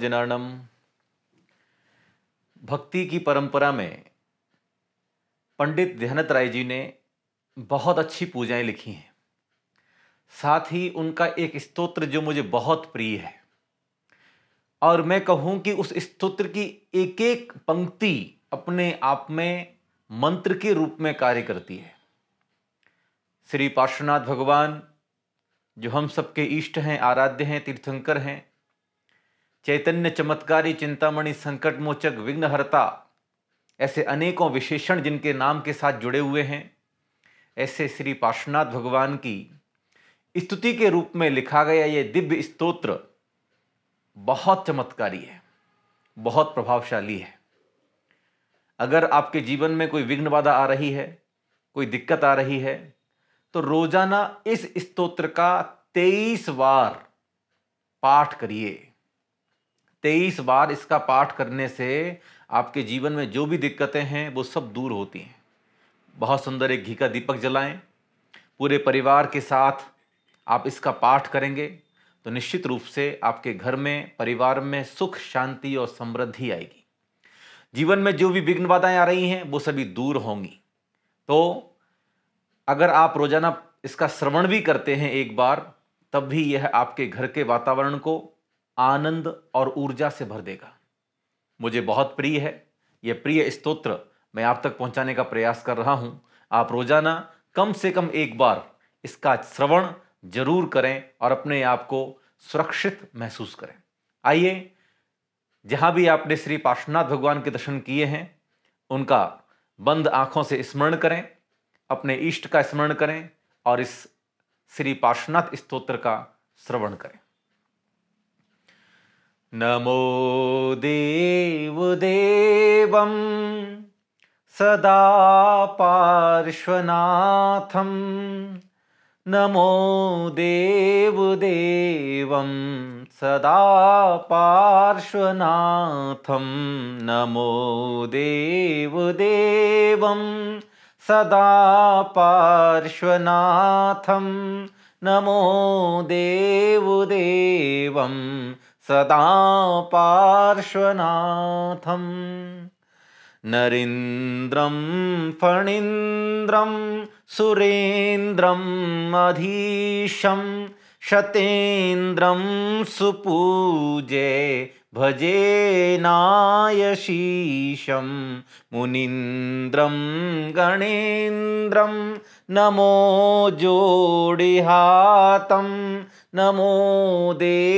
जनार्दनम भक्ति की परंपरा में पंडित ध्यानत राय जी ने बहुत अच्छी पूजाएं लिखी हैं साथ ही उनका एक स्तोत्र जो मुझे बहुत प्रिय है और मैं कहूं कि उस स्तोत्र की एक एक पंक्ति अपने आप में मंत्र के रूप में कार्य करती है श्री पार्श्वनाथ भगवान जो हम सबके इष्ट हैं आराध्य हैं तीर्थंकर हैं चैतन्य चमत्कारी चिंतामणि संकट मोचक विघ्नहरता ऐसे अनेकों विशेषण जिनके नाम के साथ जुड़े हुए हैं ऐसे श्री पार्श्वनाथ भगवान की स्तुति के रूप में लिखा गया ये दिव्य स्तोत्र बहुत चमत्कारी है बहुत प्रभावशाली है अगर आपके जीवन में कोई विघ्न बाधा आ रही है कोई दिक्कत आ रही है तो रोजाना इस स्तोत्र का तेईस बार पाठ करिए तेईस बार इसका पाठ करने से आपके जीवन में जो भी दिक्कतें हैं वो सब दूर होती हैं बहुत सुंदर एक घी का दीपक जलाएं पूरे परिवार के साथ आप इसका पाठ करेंगे तो निश्चित रूप से आपके घर में परिवार में सुख शांति और समृद्धि आएगी जीवन में जो भी विघ्न बाधाएं आ रही हैं वो सभी दूर होंगी तो अगर आप रोजाना इसका श्रवण भी करते हैं एक बार तब भी यह आपके घर के वातावरण को आनंद और ऊर्जा से भर देगा मुझे बहुत प्रिय है यह प्रिय स्तोत्र मैं आप तक पहुंचाने का प्रयास कर रहा हूं आप रोजाना कम से कम एक बार इसका श्रवण जरूर करें और अपने आप को सुरक्षित महसूस करें आइए जहाँ भी आपने श्री पार्श्वनाथ भगवान के दर्शन किए हैं उनका बंद आँखों से स्मरण करें अपने इष्ट का स्मरण करें और इस श्री पार्श्वनाथ स्तोत्र का श्रवण करें नमो देवदेवं सदा पार्श्वनाथं नमो देवदेवं सदा पार्श्वनाथं नमो देवदेवं सदा पार्श्वनाथं नमो देवदेवं सदा पार्श्वनाथं नरेन्द्र फणींद्रम सुरेन्द्रम् अधीशं सुपूजे भजे नायशीशम मुनींद्र गणेन्द्रं नमो जोड़िहात नमो देवदेवं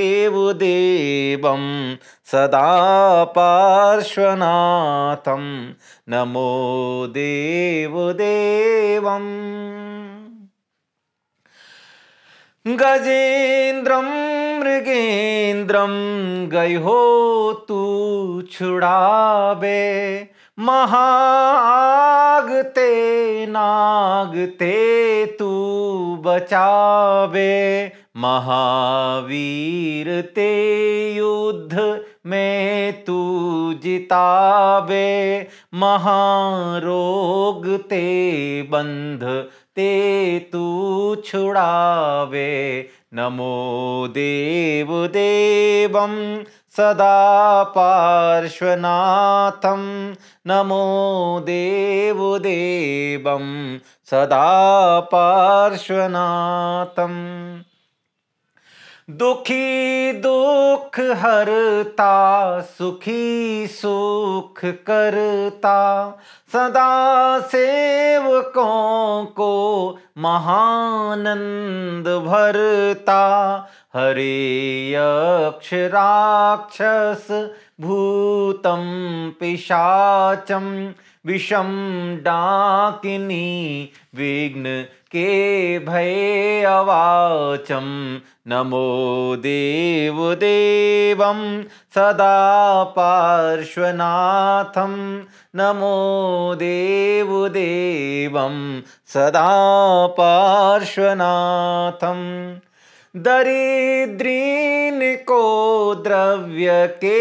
सदा पार्श्वनाथं नमो देवदेवम् गजेन्द्रं मृगेन्द्रं गयो तु छुड़ावे महागते नागते तू बचावे महावीर ते युद्ध में तू जिताबे महारोग ते बंध ते तू छुड़ावे नमो देव देवम सदा पार्श्वनाथं नमो देवदेवं सदा पार्श्वनाथम् दुखी दुख हरता सुखी सुख करता सदा सेवकों को महानंद भरता हरे भूत भूतं पिशाचं विषम डाकिनी विघ्न के भय अवाचम नमो देवदेवं सदा पार्श्वनाथं नमो देवदेवं सदा पार्श्वनाथम दरिद्रीन को द्रव्य के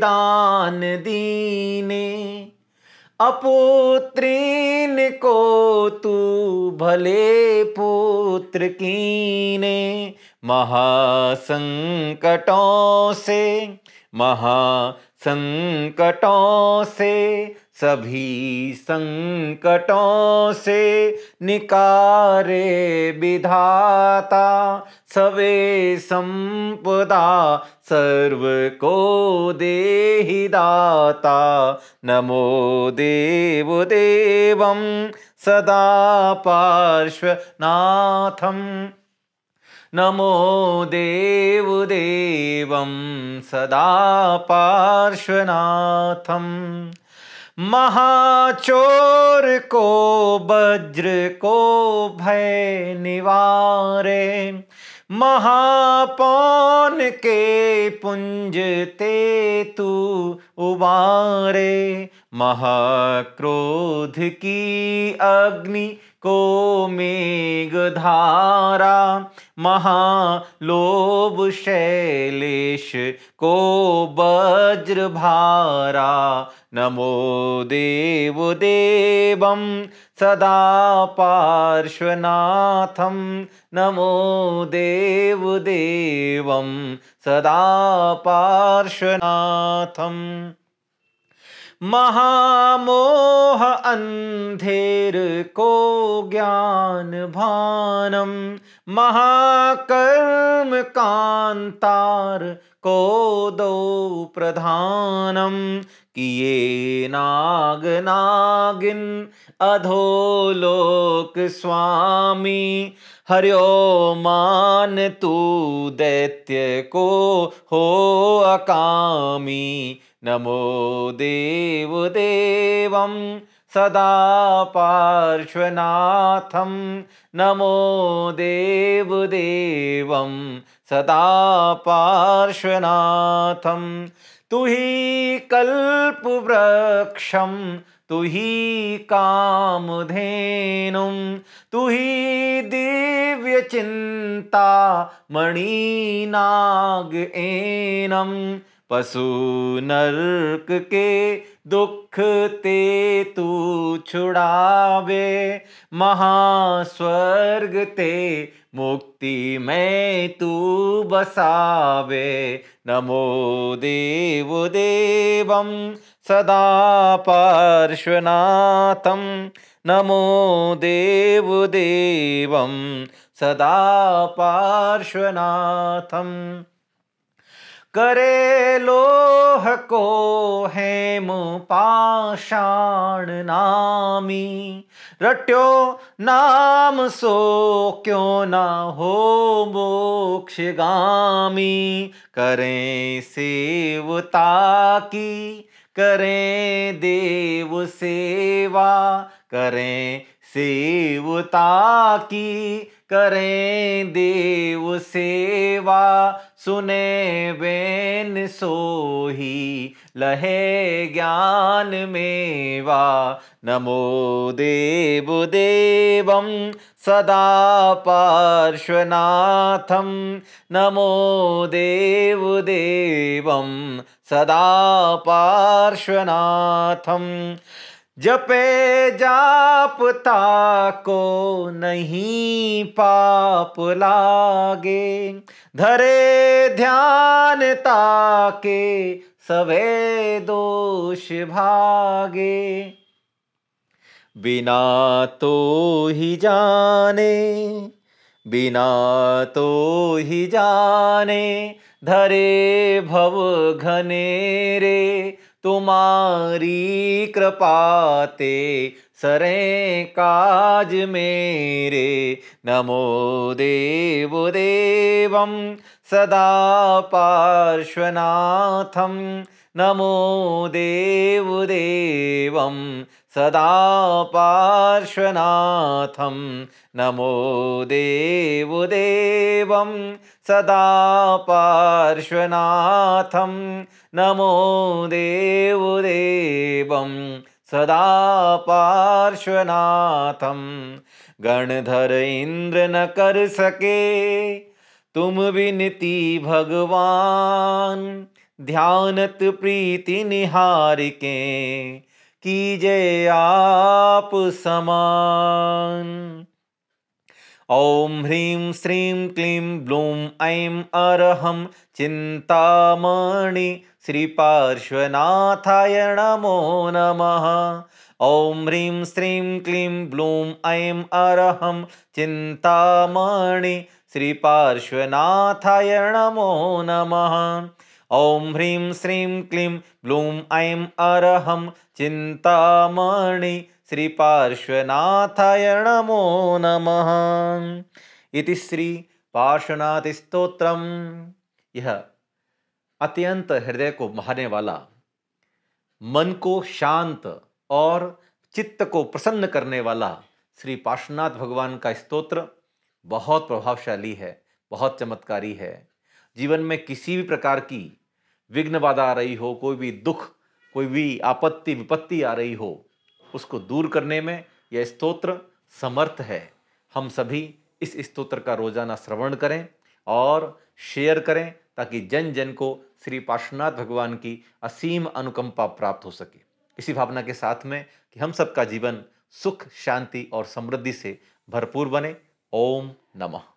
दान दीने अपुत्रीन को तू भले पुत्र कीने महासंकटों से महा संकटों से सभी संकटों से निकारे विधाता सवे संपदा सर्व को दे दाता नमो देव देवं सदा पार्श्वनाथम नमो देवदेव सदा पार्श्वनाथ महाचोर को वज्र को भय निवारे महापौन के पुंज ते तू उबारे महाक्रोध की अग्नि को मेघधारा महालोभ शैलेश को वज्र भारा नमो देव देवं सदा पार्श्वनाथम नमो देव देवं सदा पार्श्वनाथम् महामोह अंधेर को ज्ञान भानम महाकर्म कांतार को दो प्रधानम किए नाग नागिन अधोलोक स्वामी हरिओ मान तू दैत्य को हो अकामी नमो देवदेवं सदा पार्श्वनाथं नमो देवदेवं सदा पार्श्वनाथं तु हि कल्पवृक्षं तु हि कामधेनुं तु हि दिव्यचिन्ता मणिनाग एनम् पशु नरक के दुख ते तू छुड़ावे महास्वर्ग ते मुक्ति में तू बसावे नमो देव देवं सदा पार्श्वनाथम नमो देव देवं सदा पार्श्वनाथम करे लोह को हेम पाषाण नामी रट्यो नाम सो क्यों ना हो मोक्ष गामी करें सेवता की करें देव सेवा करें सेवता की करें देव सेवा सुने बेन सोही लहे ज्ञान मेवा नमो देव देवं सदा पार्श्वनाथं नमो देव देवं सदा पार्श्वनाथम् जपे जापता को नहीं पाप लागे धरे ध्यान ताके सवे दोष भागे बिना तो ही जाने बिना तो ही जाने धरे भव घने रे तुम्हारी कृपाते सरे काज मेरे नमो देव देवं सदा पार्श्वनाथम नमो देव देवं सदा पार्श्वनाथम नमो देव देवं सदा पार्श्वनाथं नमो देवदेवं सदा पार्श्वनाथं गणधर इंद्र न कर सके तुम विनती भगवान ध्यानत प्रीति के कीजे आप समान ॐ ह्रीं श्रीं क्लीं ब्लूं ऐं अर्हं चिन्तामणि श्रीपार्श्वनाथाय नमो नमः ॐ ह्रीं श्रीं क्लीं ब्लूं ऐं अर्हं चिन्तामणि श्रीपार्श्वनाथाय नमो नमः ॐ ह्रीं श्रीं क्लीं ब्लूं ऐं अर्हं चिन्तामणि श्री पार्श्वनाथाय नमो नमः इति श्री पार्श्वनाथ स्त्रोत्रम यह अत्यंत हृदय को महाने वाला मन को शांत और चित्त को प्रसन्न करने वाला श्री पार्श्वनाथ भगवान का स्तोत्र बहुत प्रभावशाली है बहुत चमत्कारी है जीवन में किसी भी प्रकार की विघ्न बाधा आ रही हो कोई भी दुख कोई भी आपत्ति विपत्ति आ रही हो उसको दूर करने में यह स्तोत्र समर्थ है हम सभी इस स्तोत्र का रोजाना श्रवण करें और शेयर करें ताकि जन जन को श्री पार्श्वनाथ भगवान की असीम अनुकंपा प्राप्त हो सके इसी भावना के साथ में कि हम सबका जीवन सुख शांति और समृद्धि से भरपूर बने ओम नमः